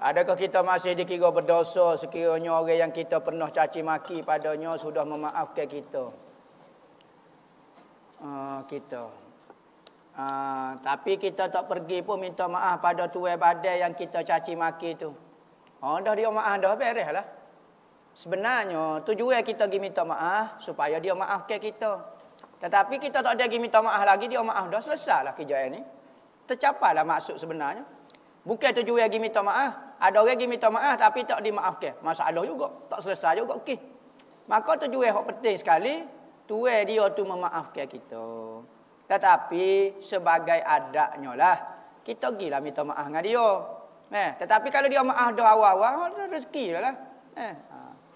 Adakah kita masih dikira berdosa sekiranya orang yang kita pernah caci maki padanya sudah memaafkan kita? Uh, kita. Uh, tapi kita tak pergi pun minta maaf pada tuan badai yang kita caci maki tu. Oh, dah dia maaf dah beres lah. Sebenarnya tujuan kita pergi minta maaf supaya dia maafkan kita. Tetapi kita tak ada pergi minta maaf lagi, dia maaf dah selesai lah ini ni. Tercapailah maksud sebenarnya. Bukan tujuan pergi minta maaf, ada orang pergi minta maaf tapi tak dimaafkan. Masalah juga. Tak selesai juga. Okey. Maka tujuan yang penting sekali. Tuan dia tu memaafkan kita. Tetapi sebagai adaknya lah. Kita gilah minta maaf dengan dia. Eh, tetapi kalau dia maaf dah awal-awal, rezeki lah. lah. Eh, ha.